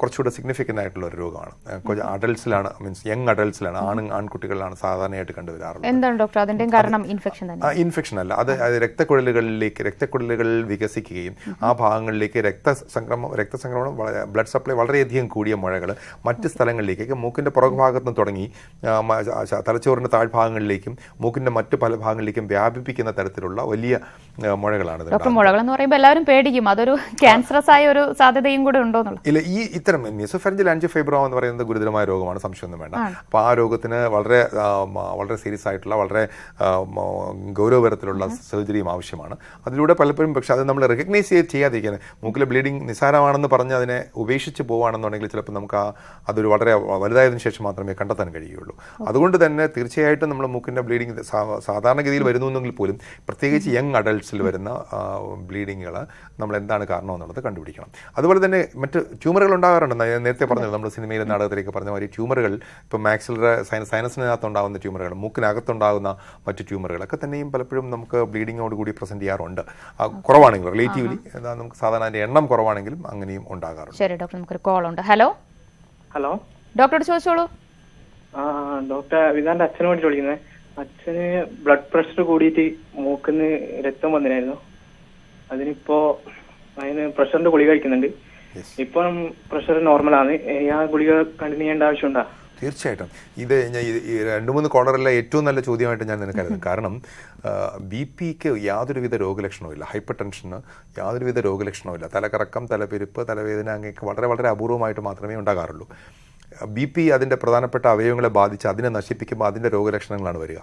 കുറച്ചുകൂടെ സിഗ്നിഫിക്കൻ്റ് ആയിട്ടുള്ള ഒരു രോഗമാണ് കുറച്ച് അഡൽസിലാണ് മീൻസ് യങ് അഡൽസിലാണ് ആണ് ആൺകുട്ടികളിലാണ് സാധാരണയായിട്ട് കണ്ടുവരാറുള്ളത് എന്താണ് ഡോക്ടർ അതിന്റെ കാരണം ഇൻഫെക്ഷൻ ഇൻഫെക്ഷൻ അല്ല അത് രക്തക്കുഴലുകളിലേക്ക് രക്തക്കുഴലുകൾ വികസിക്കുകയും ആ ഭാഗങ്ങളിലേക്ക് രക്തസംക്രമണം രക്തസംക്രമണം ബ്ലഡ് സപ്ലൈ വളരെയധികം കൂടിയ മുഴകൾ മറ്റ് സ്ഥലങ്ങളിലേക്ക് മൂക്കിൻ്റെ പുറകുഭാഗത്ത് നിന്ന് തുടങ്ങി തലച്ചോറിൻ്റെ താഴ്ഭാഗങ്ങളിലേക്കും മൂക്കിൻ്റെ മറ്റ് പല ഭാഗങ്ങളിലേക്കും വ്യാപിപ്പിക്കുന്ന തരത്തിലുള്ള വലിയ മുഴകളാണ് ഡോക്ടർ മുഴകൾ എന്ന് പറയുമ്പോൾ എല്ലാവരും പേടിക്കും അതൊരു ക്യാൻസറസ് ആയ ഒരു സാധ്യതയും കൂടെ ഉണ്ടോ ഇല്ല ഈ ഇത്തരം മിസോഫെൻജിൽ ആൻജി ഫൈബ്രോ എന്ന് പറയുന്നത് ഗുരുതരമായ രോഗമാണ് സംശയമൊന്നും വേണ്ട അപ്പോൾ ആ രോഗത്തിന് വളരെ വളരെ സീരിയസ് ആയിട്ടുള്ള വളരെ ഗൗരവതരത്തിലുള്ള സർജറിയും ആവശ്യമാണ് അതിലൂടെ പലപ്പോഴും പക്ഷേ അത് നമ്മൾ റെക്കഗ്നൈസ് ചെയ്യാതിരിക്കാൻ മൂക്കിലെ ബ്ലീഡിങ് നിസ്സാരമാണെന്ന് പറഞ്ഞ് അതിനെ ഉപേക്ഷിച്ച് പോവുകയാണെന്നുണ്ടെങ്കിൽ ചിലപ്പോൾ നമുക്ക് ആ അതൊരു വളരെ വലുതായതിനു ശേഷം മാത്രമേ കണ്ടെത്താൻ കഴിയുള്ളൂ അതുകൊണ്ട് തന്നെ തീർച്ചയായിട്ടും നമ്മൾ മൂക്കിൻ്റെ ബ്ലീഡിങ് സാധാരണഗതിയിൽ വരുന്നുണ്ടെങ്കിൽ പോലും പ്രത്യേകിച്ച് യങ് അഡൾട്ട്സിൽ വരുന്ന ബ്ലീഡിങ്ങുകൾ നമ്മൾ എന്താണ് കാരണം എന്നുള്ളത് കണ്ടുപിടിക്കണം അതുപോലെ തന്നെ മറ്റ് ട്യൂമറുകൾ ഉണ്ടാകാറുണ്ട് നേരത്തെ പറഞ്ഞത് നമ്മൾ സിനിമയിലെ നാടകത്തിലേക്ക് പറഞ്ഞ മാതിരി ട്യൂമറുകൾ ഇപ്പോൾ മാക്സിലറ സൈന സൈനസിനകത്ത് ഉണ്ടാകുന്ന ട്യൂമറുകൾ മൂക്കിനകത്തുണ്ടാകുന്ന മറ്റ് ട്യൂമറുകളൊക്കെ തന്നെയും പലപ്പോഴും നമുക്ക് ബ്ലീഡിങ്ങോട് കൂടി പ്രസൻറ്റ് ചെയ്യാറുണ്ട് കുറവാണെങ്കിലും റിലേറ്റീവ്ലി നമുക്ക് സാധാരണ അതിൻ്റെ എണ്ണം കുറവാണെങ്കിലും അങ്ങനെയും ഉണ്ടാകാറുണ്ട് ശരി ഡോക്ടർ നമുക്കൊരു കോൾ ഉണ്ട് ഹലോ ഹലോ ഡോക്ടറോട് ചോദിച്ചോളൂ ഡോക്ടർ വിധാന്റെ അച്ഛനെ വേണ്ടി വിളിക്കുന്നത് അച്ഛന് ബ്ലഡ് പ്രഷർ കൂടിയിട്ട് മൂക്കിന്ന് രക്തം വന്നിരുന്നു അതിനിപ്പോ അതിന് പ്രഷറിന്റെ ഗുളിക കഴിക്കുന്നുണ്ട് ഇപ്പം പ്രഷർ നോർമലാണ് ആ ഗുളിക കണ്ടിന്യൂ ചെയ്യേണ്ട ആവശ്യമുണ്ടോ തീർച്ചയായിട്ടും ഇത് ഞാൻ ഈ രണ്ട് മൂന്ന് കോളറല്ല ഏറ്റവും നല്ല ചോദ്യമായിട്ട് ഞാൻ നിനക്ക് കരുതുന്നു കാരണം ബി പിക്ക് യാതൊരുവിധ രോഗലക്ഷണവും ഇല്ല ഹൈപ്പർ ടെൻഷന് യാതൊരുവിധ രോഗലക്ഷണവും ഇല്ല തലകറക്കം തലപ്പെരുപ്പ് തലവേദന അങ്ങനെയൊക്കെ വളരെ വളരെ അപൂർവമായിട്ട് മാത്രമേ ഉണ്ടാകാറുള്ളൂ ബി പി അതിൻ്റെ പ്രധാനപ്പെട്ട അവയവങ്ങളെ ബാധിച്ച് അതിനെ നശിപ്പിക്കുമ്പോൾ അതിൻ്റെ രോഗലക്ഷണങ്ങളാണ് വരിക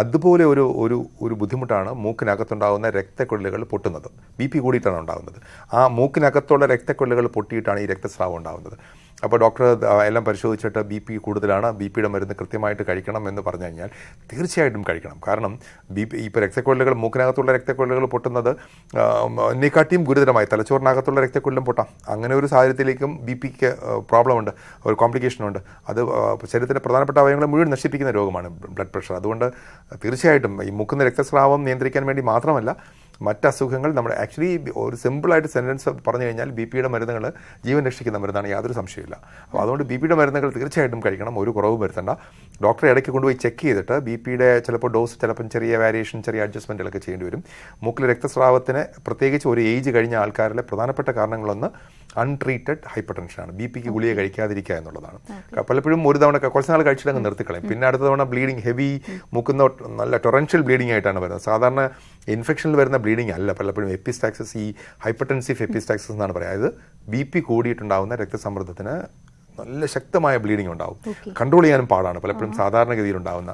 അതുപോലെ ഒരു ഒരു ഒരു ബുദ്ധിമുട്ടാണ് മൂക്കിനകത്തുണ്ടാകുന്ന രക്തക്കൊള്ളുകൾ പൊട്ടുന്നത് ബി പി കൂടിയിട്ടാണ് ഉണ്ടാകുന്നത് ആ മൂക്കിനകത്തുള്ള രക്തക്കൊള്ളുകൾ പൊട്ടിയിട്ടാണ് ഈ രക്തസ്രാവം ഉണ്ടാകുന്നത് അപ്പോൾ ഡോക്ടർ എല്ലാം പരിശോധിച്ചിട്ട് ബി പി കൂടുതലാണ് ബി പിയുടെ മരുന്ന് കൃത്യമായിട്ട് കഴിക്കണം എന്ന് പറഞ്ഞു കഴിഞ്ഞാൽ തീർച്ചയായിട്ടും കഴിക്കണം കാരണം ബി പി ഇപ്പോൾ രക്തക്കൊഴലുകൾ മൂക്കിനകത്തുള്ള രക്തക്കൊഴലുകൾ പൊട്ടുന്നത് എന്നെക്കാട്ടിയും ഗുരുതരമായി തലച്ചോറിനകത്തുള്ള രക്തക്കൊഴലും പൊട്ടാം അങ്ങനെ ഒരു സാഹചര്യത്തിലേക്കും ബി പിക്ക് പ്രോബ്ലം ഉണ്ട് ഒരു കോംപ്ലിക്കേഷൻ ഉണ്ട് അത് ശരീരത്തിൻ്റെ പ്രധാനപ്പെട്ട അവയവങ്ങളെ മുഴുവൻ നശിപ്പിക്കുന്ന രോഗമാണ് ബ്ലഡ് പ്രഷർ അതുകൊണ്ട് തീർച്ചയായിട്ടും ഈ മുക്കുന്ന രക്തസ്രാവം നിയന്ത്രിക്കാൻ വേണ്ടി മാത്രമല്ല മറ്റ് അസുഖങ്ങൾ നമ്മൾ ആക്ച്വലി ഒരു സിമ്പിളായിട്ട് സെൻറ്റൻസ് പറഞ്ഞു കഴിഞ്ഞാൽ ബി പിയുടെ മരുന്നുകൾ ജീവൻ രക്ഷിക്കുന്ന മരുന്നാണ് യാതൊരു സംശയമില്ല അപ്പോൾ അതുകൊണ്ട് ബി പിയുടെ മരുന്നുകൾ തീർച്ചയായിട്ടും കഴിക്കണം ഒരു കുറവ് വരുത്തണ്ട ഡോക്ടറെ ഇടയ്ക്ക് കൊണ്ടുപോയി ചെക്ക് ചെയ്തിട്ട് ബി പിയുടെ ചിലപ്പോൾ ഡോസ് ചിലപ്പം ചെറിയ വേരിയേഷൻ ചെറിയ അഡ്ജസ്റ്റ്മെൻറ്റുകളൊക്കെ ചെയ്യേണ്ടി വരും മൂക്കിലെ രക്തസ്രാവത്തിന് പ്രത്യേകിച്ച് ഒരു ഏജ് കഴിഞ്ഞ ആൾക്കാരിലെ പ്രധാനപ്പെട്ട കാരണങ്ങളൊന്ന് അൺട്രീറ്റഡ് ഹൈപ്പർ ആണ് ബി പിക്ക് ഗുളിക കഴിക്കാതിരിക്കുക എന്നുള്ളതാണ് പലപ്പോഴും ഒരു തവണ കുറച്ച് നാൾ കഴിച്ചിട്ടങ്ങ് നിർത്തിക്കളയും പിന്നെ അടുത്ത തവണ ബ്ലീഡിങ് ഹെവി മുക്കുന്ന നല്ല ടൊറൻഷ്യൽ ബ്ലീഡിംഗ് ആയിട്ടാണ് വരുന്നത് സാധാരണ ഇൻഫെക്ഷനിൽ വരുന്ന ബ്ലീഡിംഗ് അല്ല പലപ്പോഴും എപ്പിസ്റ്റാക്സസ് ഈ ഹൈപ്പർടെൻസീവ് എപ്പിസ്റ്റാക്സസ് എന്നാണ് പറയുക അതായത് ബി പി കൂടിയിട്ടുണ്ടാകുന്ന രക്തസമ്മർദ്ദത്തിന് നല്ല ശക്തമായ ബ്ലീഡിംഗ് ഉണ്ടാവും കൺട്രോൾ ചെയ്യാനും പാടാണ് പലപ്പോഴും സാധാരണഗതിയിൽ ഉണ്ടാകുന്ന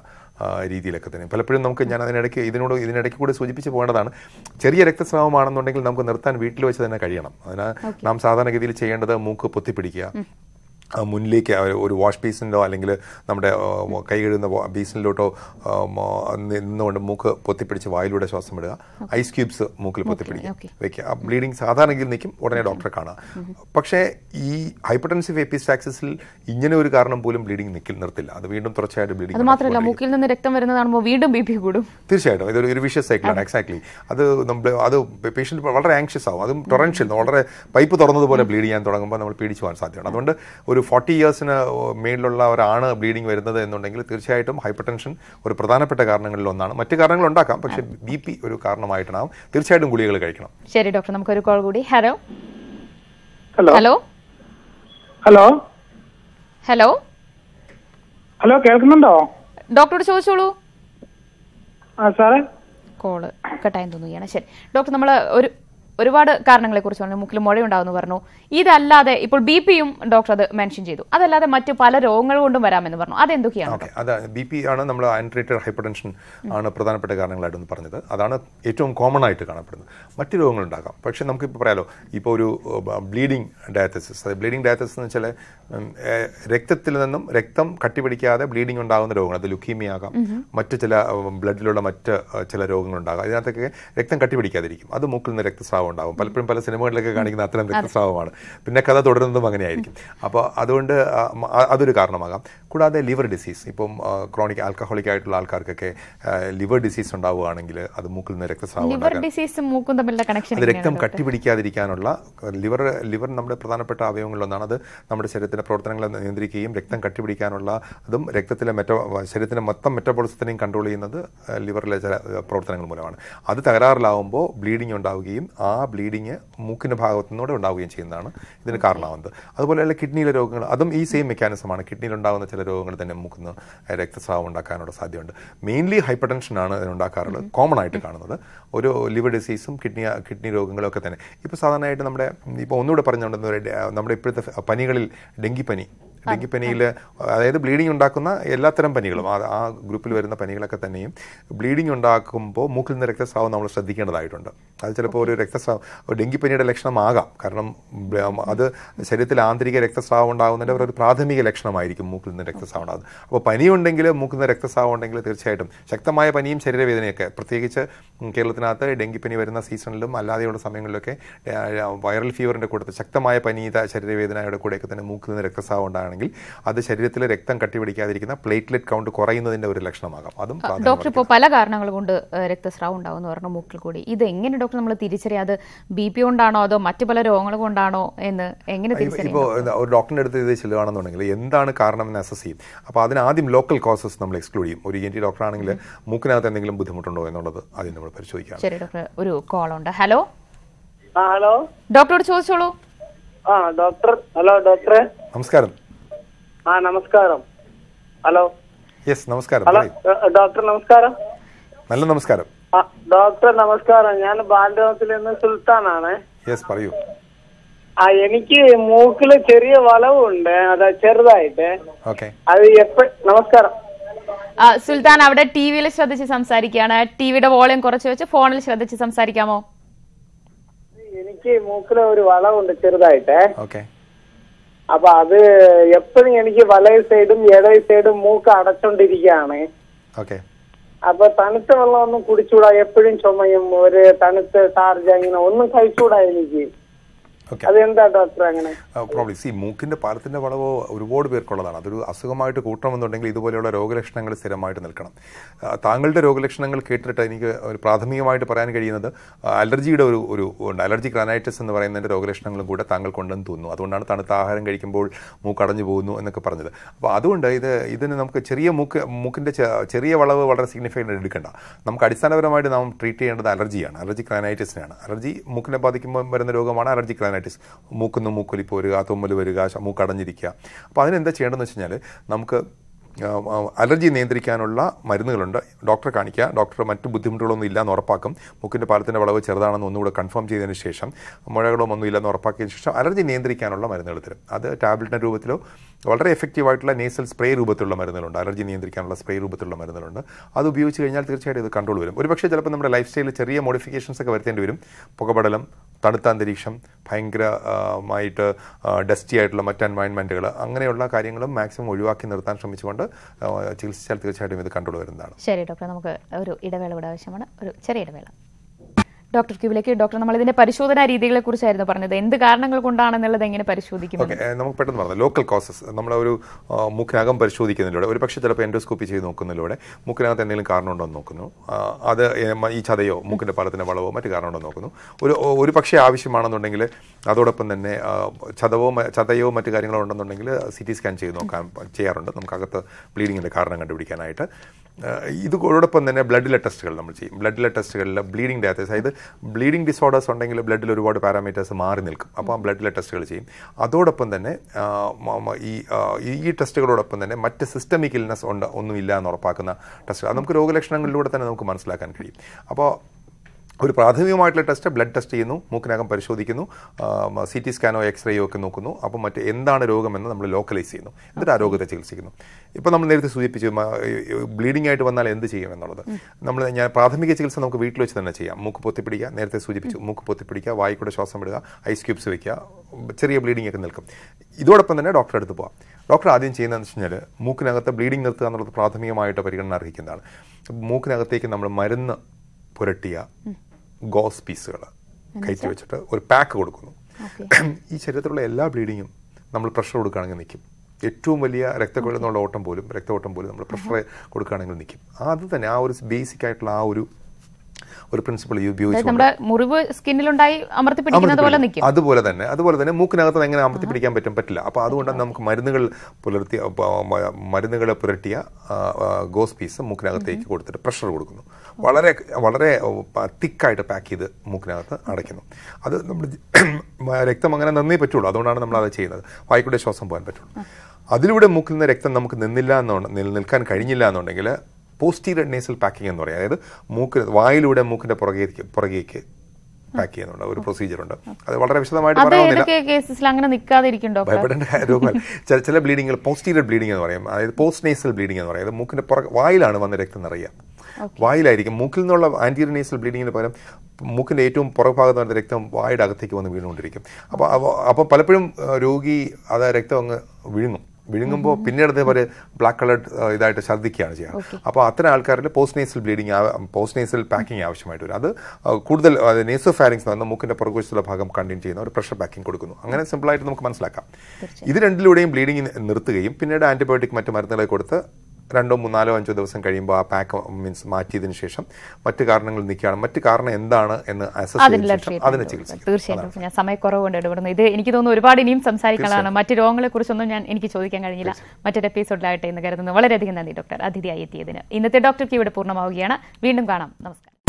രീതിയിലൊക്കെ തന്നെ പലപ്പോഴും നമുക്ക് ഞാൻ അതിനിടയ്ക്ക് ഇതിനോട് ഇതിനിടയ്ക്ക് കൂടി സൂചിപ്പിച്ച് പോകേണ്ടതാണ് ചെറിയ രക്തസ്രാവമാണെന്നുണ്ടെങ്കിൽ നമുക്ക് നിർത്താൻ വീട്ടിൽ വെച്ച് തന്നെ കഴിയണം അതിന് നാം സാധാരണഗതിയിൽ ചെയ്യേണ്ടത് മൂക്ക് പൊത്തിപ്പിടിക്കുക മുന്നിലേക്ക് ഒരു വാഷ് ബേസിനിലോ അല്ലെങ്കിൽ നമ്മുടെ കൈ കഴുകുന്ന ബേസിനിലോട്ടോ നിന്നുകൊണ്ട് മൂക്ക് പൊത്തിപ്പിടിച്ച് വായിലൂടെ ശ്വാസം വിടുക ഐസ് ക്യൂബ്സ് മൂക്കിൽ പൊത്തിപ്പിടിക്കുക വെക്കുക ബ്ലീഡിങ് സാധാരണയിൽ നിൽക്കും ഉടനെ ഡോക്ടറെ കാണുക പക്ഷേ ഈ ഹൈപ്പർടെൻസീവ് എപ്പിസ്റ്റാക്സിൽ ഇങ്ങനെ ഒരു കാരണം പോലും ബ്ലീഡിങ് നിൽക്കില്ല നിർത്തില്ല അത് വീണ്ടും തുടർച്ചയായിട്ട് ബ്ലീഡിംഗ് അത് മാത്രമല്ല മൂക്കിൽ നിന്ന് രക്തം വരുന്നത് കാണുമ്പോൾ വീണ്ടും ബി പി കൂടും തീർച്ചയായിട്ടും ഇതൊരു ഒരു വിഷയ സൈക്കിളാണ് എക്സാക്ട്ലി അത് നമ്മൾ അത് പേഷ്യൻറ്റ് വളരെ ആങ്ഷ്യസ് ആവും അതും ടൊറൻഷ്യൽ വളരെ പൈപ്പ് തുറന്നതുപോലെ ബ്ലീഡ് ചെയ്യാൻ തുടങ്ങുമ്പോൾ നമ്മൾ പീഡിച്ചു പോകാൻ സാധ്യതയാണ് അതുകൊണ്ട് ഒരു ഫോർട്ടി ഇയേഴ്സിന് മേളിലുള്ള ഒരാണ് ബ്ലീഡിങ് വരുന്നത് എന്നുണ്ടെങ്കിൽ തീർച്ചയായിട്ടും ഹൈപ്പർ ടെൻഷൻ ഒരു പ്രധാനപ്പെട്ട കാരണങ്ങളിൽ ഒന്നാണ് മറ്റു കാരണങ്ങൾ ഉണ്ടാക്കാം പക്ഷേ ബി പി ഒരു കാരണമായിട്ടാണ് തീർച്ചയായിട്ടും ഗുളികൾ കഴിക്കണം ശരി ഡോക്ടർ നമുക്കൊരു കോൾ കൂടി hello hello hello hello hello hello കേൾക്കുന്നുണ്ടോ ഡോക്ടറോട് ചോദിച്ചോളൂ ആ കോള് കട്ടായെന്ന് തോന്നുകയാണ് ശരി ഡോക്ടർ നമ്മൾ ഒരു ഒരുപാട് കുറിച്ച് പറഞ്ഞു മൂക്കിൽ മുഴയുണ്ടാവുമെന്ന് പറഞ്ഞു ഇതല്ലാതെ ഇപ്പോൾ ബി പിയും ഡോക്ടർ അത് മെൻഷൻ ചെയ്തു അതല്ലാതെ മറ്റു പല രോഗങ്ങൾ കൊണ്ടും വരാമെന്ന് പറഞ്ഞു അതെന്തൊക്കെയാണ് അത് ബി പി ആണ് നമ്മൾ അൺട്രീറ്റഡ് ഹൈപ്പർ ടെൻഷൻ ആണ് പ്രധാനപ്പെട്ട കാരണങ്ങളായിട്ട് പറഞ്ഞത് അതാണ് ഏറ്റവും കോമൺ ആയിട്ട് കാണപ്പെടുന്നത് മറ്റു രോഗങ്ങൾ രോഗങ്ങളുണ്ടാകാം പക്ഷേ ഇപ്പോൾ പറയാലോ ഇപ്പോൾ ഒരു ബ്ലീഡിങ് ഡയത്തസിസ് അതായത് ബ്ലീഡിങ് ഡയത്തസിസ് എന്ന് വെച്ചാൽ രക്തത്തിൽ നിന്നും രക്തം കട്ടിപിടിക്കാതെ ബ്ലീഡിങ് ഉണ്ടാകുന്ന രോഗങ്ങൾ അത് ലുക്കീമിയ ആകാം മറ്റു ചില ബ്ലഡിലുള്ള മറ്റ് ചില രോഗങ്ങളുണ്ടാകാം അതിനകത്തൊക്കെ രക്തം കട്ടിപിടിക്കാതിരിക്കും അത് മൂക്കിൽ നിന്ന് രക്തസ്രാവം ഉണ്ടാവും പലപ്പോഴും പല സിനിമകളിലൊക്കെ കാണിക്കുന്ന അത്തരം രക്തസ്രാവമാണ് പിന്നെ കഥ തുടരുന്നതും അങ്ങനെയായിരിക്കും അപ്പോൾ അതുകൊണ്ട് അതൊരു കാരണമാകാം കൂടാതെ ലിവർ ഡിസീസ് ഇപ്പം ക്രോണിക് ആൽക്കഹോളിക് ആയിട്ടുള്ള ആൾക്കാർക്കൊക്കെ ലിവർ ഡിസീസ് ഉണ്ടാവുകയാണെങ്കിൽ അത് മൂക്കിൽ നിന്ന് രക്തസ്രാവം അത് രക്തം കട്ടിപിടിക്കാതിരിക്കാനുള്ള ലിവർ ലിവർ നമ്മുടെ പ്രധാനപ്പെട്ട അവയവങ്ങളിലൊന്നാണ് അത് നമ്മുടെ ശരീരത്തിൻ്റെ പ്രവർത്തനങ്ങളെ നിയന്ത്രിക്കുകയും രക്തം കട്ടിപിടിക്കാനുള്ള അതും രക്തത്തിലെ മെറ്റ ശരീരത്തിൻ്റെ മൊത്തം മെറ്റബോളിസത്തിനെയും കൺട്രോൾ ചെയ്യുന്നത് ലിവറിലെ ചില പ്രവർത്തനങ്ങൾ മൂലമാണ് അത് തകരാറിലാവുമ്പോൾ ബ്ലീഡിംഗ് ഉണ്ടാവുകയും ആ ബ്ലീഡിങ് മൂക്കിൻ്റെ ഭാഗത്തുനിന്നൂടെ ഉണ്ടാവുകയും ചെയ്യുന്നതാണ് ഇതിന് കാരണമാവുന്നത് അതുപോലെയുള്ള കിഡ്നിയിലെ രോഗങ്ങൾ അതും ഈ സെയിം മെക്കാനിസമാണ് കിഡ്നിയിലുണ്ടാകുന്ന ചില രോഗങ്ങൾ തന്നെ മൂക്കുന്ന രക്തസ്രാവം ഉണ്ടാക്കാനുള്ള സാധ്യതയുണ്ട് മെയിൻലി ഹൈപ്പർ ടെൻഷനാണ് ഇതിനുണ്ടാക്കാറുള്ളത് കോമൺ ആയിട്ട് കാണുന്നത് ഒരു ലിവർ ഡിസീസും കിഡ്നി കിഡ്നി രോഗങ്ങളൊക്കെ തന്നെ ഇപ്പോൾ സാധാരണയായിട്ട് നമ്മുടെ ഇപ്പോൾ ഒന്നുകൂടെ പറഞ്ഞുകൊണ്ടിരുന്ന നമ്മുടെ ഇപ്പോഴത്തെ പനികളിൽ ഡെങ്കിപ്പനി ഡെങ്കിപ്പനിയിൽ അതായത് ബ്ലീഡിംഗ് ഉണ്ടാക്കുന്ന എല്ലാത്തരം പനികളും ആ ഗ്രൂപ്പിൽ വരുന്ന പനികളൊക്കെ തന്നെയും ബ്ലീഡിംഗ് ഉണ്ടാക്കുമ്പോൾ മൂക്കിൽ നിന്ന് രക്തസ്രാവം നമ്മൾ ശ്രദ്ധിക്കേണ്ടതായിട്ടുണ്ട് അത് ചിലപ്പോൾ ഒരു രക്തസ്രാവം ഡെങ്കിപ്പനിയുടെ ലക്ഷണമാകാം കാരണം അത് ശരീരത്തിൽ ആന്തരിക രക്തസ്രാവം ഉണ്ടാകുന്നതിൻ്റെ ഒരു പ്രാഥമിക ലക്ഷണമായിരിക്കും മൂക്കിൽ നിന്ന് രക്തസ്രാവം ഉണ്ടാകുന്നത് അപ്പോൾ പനിയുണ്ടെങ്കിൽ മൂക്കിൽ നിന്ന് രക്തസ്രാവം ഉണ്ടെങ്കിൽ തീർച്ചയായിട്ടും ശക്തമായ പനിയും ശരീരവേദനയൊക്കെ പ്രത്യേകിച്ച് കേരളത്തിനകത്ത് ഡെങ്കിപ്പനി വരുന്ന സീസണിലും അല്ലാതെയുള്ള സമയങ്ങളിലൊക്കെ വൈറൽ ഫീവറിൻ്റെ കൂട്ടത്തിൽ ശക്തമായ പനി ശരീരവേദനയുടെ കൂടെയൊക്കെ തന്നെ മൂക്കിൽ നിന്ന് രക്തസ്രാവം ഉണ്ടാകുന്നത് ചെയ്യുകയാണെങ്കിൽ അത് ശരീരത്തിലെ രക്തം കട്ടിപിടിക്കാതിരിക്കുന്ന പ്ലേറ്റ്ലെറ്റ് കൗണ്ട് കുറയുന്നതിന്റെ ഒരു ലക്ഷണമാകാം അതും ഡോക്ടർ ഇപ്പോൾ പല കാരണങ്ങൾ കൊണ്ട് രക്തസ്രാവം ഉണ്ടാവുമെന്ന് പറഞ്ഞു മൂക്കിൽ കൂടി ഇത് എങ്ങനെ ഡോക്ടർ നമ്മൾ തിരിച്ചറിയാം അത് ബി പി കൊണ്ടാണോ അതോ മറ്റു പല രോഗങ്ങൾ കൊണ്ടാണോ എന്ന് എങ്ങനെ ഇപ്പോൾ ഒരു ഡോക്ടറിന്റെ അടുത്ത് ഇത് ചെല്ലുകയാണെന്നുണ്ടെങ്കിൽ എന്താണ് കാരണം എന്ന് അസസ് ചെയ്യും അപ്പോൾ അതിന് ആദ്യം ലോക്കൽ കോസസ് നമ്മൾ എക്സ്ക്ലൂഡ് ചെയ്യും ഒരു എൻ e ടി ആണെങ്കിൽ മൂക്കിനകത്ത് എന്തെങ്കിലും ബുദ്ധിമുട്ടുണ്ടോ എന്നുള്ളത് ആദ്യം നമ്മൾ പരിശോധിക്കാം ശരി ഡോക്ടർ ഒരു കോൾ ഉണ്ട് ഹലോ ഹലോ ഡോക്ടറോട് ചോദിച്ചോളൂ ആ ഡോക്ടർ ഹലോ ഡോക്ടറെ നമസ്കാരം ആ നമസ്കാരം ഹലോ യെസ് നമസ്കാരം ഹലോ ഡോക്ടർ നമസ്കാരം നല്ല നമസ്കാരം ഡോക്ടർ നമസ്കാരം ഞാൻ ബാലരോഗത്തിൽ നിന്ന് സുൽത്താനാണ് യെസ് പറയൂ ആ എനിക്ക് മൂക്കില് ചെറിയ വളവുണ്ട് അതാ ചെറുതായിട്ട് ഓക്കെ അത് എപ്പ നമസ്കാരം സുൽത്താൻ അവിടെ ടി വിയിൽ ശ്രദ്ധിച്ച് സംസാരിക്കുകയാണ് ടിവിയുടെ വോളിയം കുറച്ച് വെച്ച് ഫോണിൽ ശ്രദ്ധിച്ച് സംസാരിക്കാമോ എനിക്ക് മൂക്കിലെ ഒരു വളവുണ്ട് ചെറുതായിട്ട് ഓക്കെ അപ്പൊ അത് എപ്പോഴും എനിക്ക് വലയ സൈഡും ഇടയ സൈഡും മൂക്ക് അടച്ചോണ്ടിരിക്കുകയാണ് അപ്പൊ തണുത്ത വെള്ളം ഒന്നും കുടിച്ചൂടാ എപ്പോഴും ചുമയും ഒരു തണുത്ത് ചാർജ് അങ്ങനെ ഒന്നും കഴിച്ചൂടാ എനിക്ക് ഡോക്ടർ അങ്ങനെ പ്രോബ്ലം സി മൂക്കിന്റെ പാലത്തിന്റെ വളവ് ഒരുപാട് പേർക്കുള്ളതാണ് അതൊരു അസുഖമായിട്ട് കൂട്ടണമെന്നുണ്ടെങ്കിൽ ഇതുപോലെയുള്ള രോഗലക്ഷണങ്ങൾ സ്ഥിരമായിട്ട് നിൽക്കണം താങ്കളുടെ രോഗലക്ഷണങ്ങൾ കേട്ടിട്ട് എനിക്ക് പ്രാഥമികമായിട്ട് പറയാൻ കഴിയുന്നത് അലർജിയുടെ ഒരു ഒരു അലർജി ക്രാനൈറ്റിസ് എന്ന് പറയുന്നതിന്റെ രോഗലക്ഷണങ്ങളും കൂടെ താങ്കൾ ഉണ്ടെന്ന് തോന്നുന്നു അതുകൊണ്ടാണ് തണുത്ത ആഹാരം കഴിക്കുമ്പോൾ മൂക്ക് അടഞ്ഞു പോകുന്നു എന്നൊക്കെ പറഞ്ഞത് അപ്പോൾ അതുകൊണ്ട് ഇത് ഇതിന് നമുക്ക് ചെറിയ മൂക്ക് മൂക്കിന്റെ ചെറിയ വളവ് വളരെ സിഗ്നിഫിക്കൻ്റ് എടുക്കേണ്ട നമുക്ക് അടിസ്ഥാനപരമായിട്ട് നാം ട്രീറ്റ് ചെയ്യേണ്ടത് അലർജിയാണ് അലർജി ക്രാനൈറ്റിസിനാണ് അലർജി മൂക്കിനെ ബാധിക്കുമ്പോൾ വരുന്ന രോഗമാണ് അലർജി ക്രാനൈറ്റിസ് ബ്രോങ്കൈറ്റിസ് മൂക്കുന്ന മൂക്കൊലി വരിക തുമ്മൽ വരിക മൂക്കടഞ്ഞിരിക്കുക അപ്പോൾ അതിനെന്താ ചെയ്യേണ്ടതെന്ന് വെച്ച് കഴിഞ്ഞാൽ നമുക്ക് അലർജി നിയന്ത്രിക്കാനുള്ള മരുന്നുകളുണ്ട് ഡോക്ടറെ കാണിക്കുക ഡോക്ടർ മറ്റ് ബുദ്ധിമുട്ടുകളൊന്നും ഇല്ലയെന്ന് ഉറപ്പാക്കും മുക്കിൻ്റെ പാലത്തിൻ്റെ വളവ് ചെറുതാണെന്ന് ഒന്നുകൂടെ കൺഫേം ചെയ്തതിന് ശേഷം മുഴകളും ഒന്നും ഇല്ലെന്ന് ഉറപ്പാക്കിയതിന് ശേഷം അലർജി നിയന്ത്രിക്കാനുള്ള മരുന്നുകൾ തരും അത് ടാബ്ലറ്റിൻ്റെ രൂപത്തിലോ വളരെ എഫക്റ്റീവായിട്ടുള്ള നേസൽ സ്പ്രേ രൂപത്തിലുള്ള മരുന്നുകളുണ്ട് അലർജി നിയന്ത്രിക്കാനുള്ള സ്പ്രേ രൂപത്തിലുള്ള മരുന്നുകളുണ്ട് അത് ഉപയോഗിച്ച് കഴിഞ്ഞാൽ തീർച്ചയായിട്ടും ഇത് കൺട്രോൾ വരും ഒരുപക്ഷേ ചിലപ്പോൾ നമ്മുടെ ലൈഫ് സ്റ്റൈലിൽ ചെറിയ മോഡിഫിക്കേഷൻസ് ഒക്കെ വരുത്തേണ്ടി വരും പുകപടലം തണുത്ത അന്തരീക്ഷം ഭയങ്കരമായിട്ട് ഡസ്റ്റി ആയിട്ടുള്ള മറ്റ് എൻവയൺമെൻറ്റുകൾ അങ്ങനെയുള്ള കാര്യങ്ങളും മാക്സിമം ഒഴിവാക്കി നിർത്താൻ ശ്രമിച്ചുകൊണ്ട് ചികിത്സിച്ചാൽ തീർച്ചയായിട്ടും ഇത് കൺട്രോൾ വരുന്നതാണ് ശരി ഡോക്ടർ നമുക്ക് ഒരു ഇടവേള ഇവിടെ ആവശ്യമാണ് ഒരു ചെറിയ ഇടവേള ഡോക്ടർ ക്യൂവിലേക്ക് ഡോക്ടർ നമ്മൾ ഇതിന്റെ പരിശോധനാ രീതികളെ കുറിച്ചായിരുന്നു പറഞ്ഞത് എന്ത് കാരണങ്ങൾ കൊണ്ടാണെന്നുള്ളത് എങ്ങനെ പരിശോധിക്കും നമുക്ക് പെട്ടെന്ന് പറഞ്ഞു ലോക്കൽ കോസസ് നമ്മൾ ഒരു മുക്കിനകം പരിശോധിക്കുന്നതിലൂടെ ഒരു പക്ഷേ ചിലപ്പോൾ എൻഡോസ്കോപ്പി ചെയ്ത് നോക്കുന്നതിലൂടെ മുക്കിനകത്ത് എന്തെങ്കിലും കാരണമുണ്ടോ എന്ന് നോക്കുന്നു അത് ഈ ചതയോ മുക്കിന്റെ പാലത്തിന്റെ വളവോ മറ്റു കാരണമുണ്ടോ എന്ന് നോക്കുന്നു ഒരു ഒരു പക്ഷേ ആവശ്യമാണെന്നുണ്ടെങ്കിൽ അതോടൊപ്പം തന്നെ ചതവോ ചതയോ മറ്റു കാര്യങ്ങളോ ഉണ്ടെന്നുണ്ടെങ്കിൽ സി ടി സ്കാൻ ചെയ്ത് നോക്കാൻ ചെയ്യാറുണ്ട് അകത്ത് ബ്ലീഡിങ്ങിന്റെ കാരണം കണ്ടുപിടിക്കാനായിട്ട് ഇതോടൊപ്പം തന്നെ ബ്ലഡിലെ ടെസ്റ്റുകൾ നമ്മൾ ചെയ്യും ബ്ലഡിലെ ടെസ്റ്റുകളിൽ ബ്ലീഡിംഗ് ഡയത്തേഴ്സ് അതായത് ബ്ലീഡിംഗ് ഡിസോർഡേഴ്സ് ഉണ്ടെങ്കിൽ ബ്ലഡിൽ ഒരുപാട് പാരാമീറ്റേഴ്സ് മാറി നിൽക്കും അപ്പോൾ ആ ബ്ലഡിലെ ടെസ്റ്റുകൾ ചെയ്യും അതോടൊപ്പം തന്നെ ഈ ഈ ടെസ്റ്റുകളോടൊപ്പം തന്നെ മറ്റ് സിസ്റ്റമിക് ഇൽനെസ് ഉണ്ട് ഒന്നുമില്ല എന്ന് ഉറപ്പാക്കുന്ന ടെസ്റ്റുകൾ നമുക്ക് രോഗലക്ഷണങ്ങളിലൂടെ തന്നെ നമുക്ക് മനസ്സിലാക്കാൻ കഴിയും അപ്പോൾ ഒരു പ്രാഥമികമായിട്ടുള്ള ടെസ്റ്റ് ബ്ലഡ് ടെസ്റ്റ് ചെയ്യുന്നു മൂക്കിനകം പരിശോധിക്കുന്നു സി ടി സ്കാനോ എക്സ്റേയോ ഒക്കെ നോക്കുന്നു അപ്പം മറ്റ് എന്താണ് രോഗമെന്ന് നമ്മൾ ലോക്കലൈസ് ചെയ്യുന്നു എന്നിട്ട് ആ രോഗത്തെ ചികിത്സിക്കുന്നു ഇപ്പോൾ നമ്മൾ നേരത്തെ സൂചിപ്പിച്ചു ബ്ലീഡിംഗ് ആയിട്ട് വന്നാൽ എന്ത് ചെയ്യണം എന്നുള്ളത് നമ്മൾ ഞാൻ പ്രാഥമിക ചികിത്സ നമുക്ക് വീട്ടിൽ വെച്ച് തന്നെ ചെയ്യാം മൂക്ക് പൊത്തിപ്പിടിക്കുക നേരത്തെ സൂചിപ്പിച്ചു മൂക്ക് പൊത്തിപ്പിടിക്കുക വായിക്കൂടെ ശ്വാസം വിടുക ഐസ് ക്യൂബ്സ് വയ്ക്കുക ചെറിയ ബ്ലീഡിംഗ് ഒക്കെ നിൽക്കും ഇതോടൊപ്പം തന്നെ ഡോക്ടറെ അടുത്ത് പോകാം ഡോക്ടർ ആദ്യം ചെയ്യുന്നതെന്ന് വെച്ച് കഴിഞ്ഞാൽ മൂക്കിനകത്ത് ബ്ലീഡിംഗ് നിർത്തുക എന്നുള്ളത് പ്രാഥമികമായിട്ട് പരിഗണന അർഹിക്കുന്നതാണ് മൂക്കിനകത്തേക്ക് നമ്മൾ മരുന്ന് പുരട്ടിയ ഗോസ് പീസുകൾ കയറ്റി വെച്ചിട്ട് ഒരു പാക്ക് കൊടുക്കുന്നു ഈ ശരീരത്തിലുള്ള എല്ലാ ബ്ലീഡിങ്ങും നമ്മൾ പ്രഷർ കൊടുക്കുകയാണെങ്കിൽ നിൽക്കും ഏറ്റവും വലിയ രക്തക്കൊഴുന്നുള്ള ഓട്ടം പോലും രക്തഓട്ടം പോലും നമ്മൾ പ്രഷർ uh-huh. കൊടുക്കുകയാണെങ്കിൽ നിൽക്കും അത് തന്നെ ആ ഒരു ബേസിക് ആയിട്ടുള്ള ആ ഒരു ഒരു പ്രിൻസിപ്പിൾ ഉപയോഗിച്ച് നമ്മുടെ മുറിവ് അമർത്തി നിൽക്കും അതുപോലെ തന്നെ അതുപോലെ തന്നെ മൂക്കിനകത്ത് എങ്ങനെ അമർത്തി uh-huh. പിടിക്കാൻ പറ്റും പറ്റില്ല അപ്പോൾ അതുകൊണ്ടാണ് നമുക്ക് മരുന്നുകൾ പുലർത്തിയ മരുന്നുകളെ പുരട്ടിയ ഗോസ് പീസ് മൂക്കിനകത്തേക്ക് uh-huh. കൊടുത്തിട്ട് പ്രഷർ കൊടുക്കുന്നു വളരെ വളരെ തിക്കായിട്ട് പാക്ക് ചെയ്ത് മൂക്കിനകത്ത് അടയ്ക്കുന്നു അത് നമ്മൾ രക്തം അങ്ങനെ നന്നേ പറ്റുള്ളൂ അതുകൊണ്ടാണ് നമ്മൾ അത് ചെയ്യുന്നത് വായിക്കൂടെ ശ്വാസം പോകാൻ പറ്റുള്ളൂ അതിലൂടെ മൂക്കിൽ നിന്ന് രക്തം നമുക്ക് നിന്നില്ല എന്നുണ്ടെങ്കിൽ നിൽക്കാൻ കഴിഞ്ഞില്ല എന്നുണ്ടെങ്കിൽ പോസ്റ്റീരിയർ നേസൽ പാക്കിംഗ് എന്ന് പറയും അതായത് മൂക്ക് വായിലൂടെ മൂക്കിൻ്റെ പുറകേക്ക് പുറകേക്ക് പാക്ക് ചെയ്യുന്നുണ്ട് ഒരു പ്രൊസീജിയർ ഉണ്ട് അത് വളരെ വിശദമായിട്ട് പറയണമെന്നില്ല ഭയപ്പെടേണ്ട കാര്യമല്ല ചില ചില ബ്ലീഡിങ്ങുകൾ പോസ്റ്റീരിയർ ബ്ലീഡിംഗ് എന്ന് പറയും അതായത് പോസ്റ്റ് നേസൽ ബ്ലീഡിംഗ് എന്ന് പറയും അത് മൂക്കിന്റെ പുറകെ വായിലാണ് വന്ന് രക്തം നിറയുക വായിലായിരിക്കും മൂക്കിൽ നിന്നുള്ള ആൻറ്റിറിനേസൽ ബ്ലീഡിങ്ങിന് പകരം മൂക്കിൻ്റെ ഏറ്റവും പുറഭാഗത്ത് വരുന്ന രക്തം വായുടെ അകത്തേക്ക് വന്ന് വീണുകൊണ്ടിരിക്കും അപ്പോൾ അപ്പോൾ പലപ്പോഴും രോഗി അത് രക്തം അങ്ങ് വിഴുങ്ങും വിഴുങ്ങുമ്പോൾ mm-hmm. പിന്നീട് അതേപോലെ ബ്ലാക്ക് കളർഡ് ഇതായിട്ട് ഛർദ്ദിക്കുകയാണ് ചെയ്യുക അപ്പോൾ അത്തരം ആൾക്കാരിൽ post nasal bleeding post nasal packing ആവശ്യമായിട്ട് വരും അത് കൂടുതൽ നേസോ ഫാരിങ്സ് എന്ന് മൂക്കിൻ്റെ പുറകുവശത്തുള്ള ഭാഗം കണ്ടെയ്ൻ ചെയ്യുന്ന ഒരു പ്രഷർ പാക്കിംഗ് കൊടുക്കുന്നു അങ്ങനെ സിമ്പിളായിട്ട് നമുക്ക് മനസ്സിലാക്കാം ഇത് രണ്ടിലൂടെയും ബ്ലീഡിങ് നിർത്തുകയും പിന്നീട് ആൻറ്റിബയോട്ടിക് മറ്റു മരുന്നുകളെ കൊടുത്ത് രണ്ടോ മൂന്നാലോ അഞ്ചോ ദിവസം കഴിയുമ്പോൾ ആ പാക്ക് മീൻസ് മാറ്റിയതിനു ശേഷം മറ്റു കാരണങ്ങൾ നിൽക്കുകയാണ് മറ്റു കാരണം എന്താണ് എന്ന് അതിനെ തീർച്ചയായിട്ടും ഞാൻ സമയക്കുറവുകൊണ്ട് ഇടപെടുന്നു ഇത് എനിക്ക് തോന്നുന്നു ഒരുപാട് ഇനിയും സംസാരിക്കാനാണ് മറ്റു രോഗങ്ങളെ കുറിച്ചൊന്നും ഞാൻ എനിക്ക് ചോദിക്കാൻ കഴിഞ്ഞില്ല മറ്റൊരു എപ്പിസോഡിലായിട്ട് എന്ന് കരുതുന്നു വളരെയധികം നന്ദി ഡോക്ടർ അതിഥിയായി എത്തിയതിന് ഇന്നത്തെ ഡോക്ടർക്ക് ഇവിടെ പൂർണ്ണമാവുകയാണ് വീണ്ടും കാണാം നമസ്കാരം